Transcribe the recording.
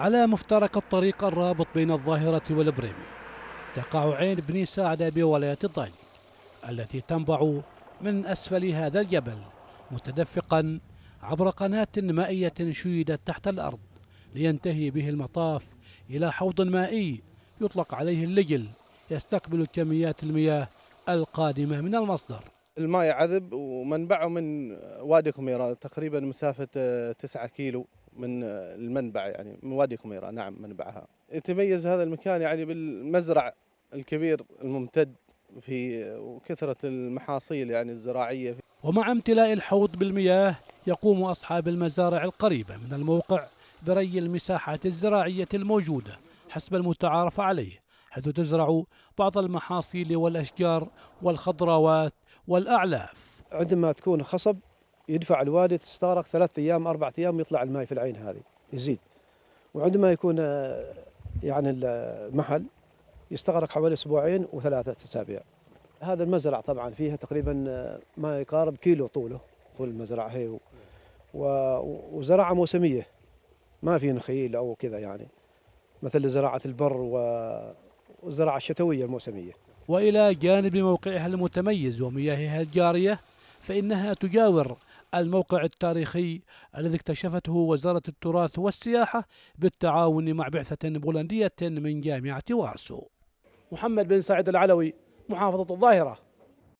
على مفترق الطريق الرابط بين الظاهرة والبريمي تقع عين بني ساعدة بولاية الضالي التي تنبع من أسفل هذا الجبل متدفقا عبر قناة مائية شيدت تحت الأرض لينتهي به المطاف إلى حوض مائي يطلق عليه اللجل يستقبل كميات المياه القادمة من المصدر الماء عذب ومنبعه من وادي كميرة تقريبا مسافة 9 كيلو من آه، المنبع يعني من وادي كميرة نعم منبعها يتميز هذا المكان يعني بالمزرع الكبير الممتد في آه، وكثرة المحاصيل يعني الزراعية ومع امتلاء الحوض بالمياه يقوم أصحاب المزارع القريبة من الموقع بري المساحات الزراعية الموجودة حسب المتعارف عليه حيث تزرع بعض المحاصيل والأشجار والخضروات والأعلاف عندما تكون خصب يدفع الوالد تستغرق ثلاث ايام اربع ايام ويطلع الماء في العين هذه يزيد وعندما يكون آه، يعني المحل يستغرق حوالي اسبوعين وثلاثه اسابيع هذا المزرعه طبعا فيها تقريبا آه، ما يقارب كيلو طوله طول المزرعه هي و... وزراعه موسميه ما في نخيل او كذا يعني مثل زراعه البر والزراعه الشتويه الموسميه والى جانب موقعها المتميز ومياهها الجاريه فانها تجاور الموقع التاريخي الذي اكتشفته وزارة التراث والسياحة بالتعاون مع بعثة بولندية من جامعة وارسو محمد بن سعد العلوي محافظة الظاهرة